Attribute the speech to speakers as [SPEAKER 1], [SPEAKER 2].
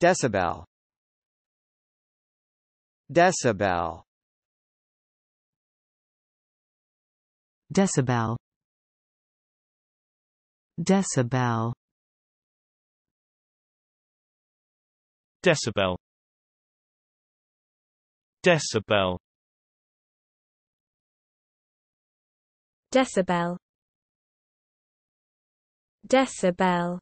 [SPEAKER 1] decibel decibel decibel decibel decibel decibel decibel decibel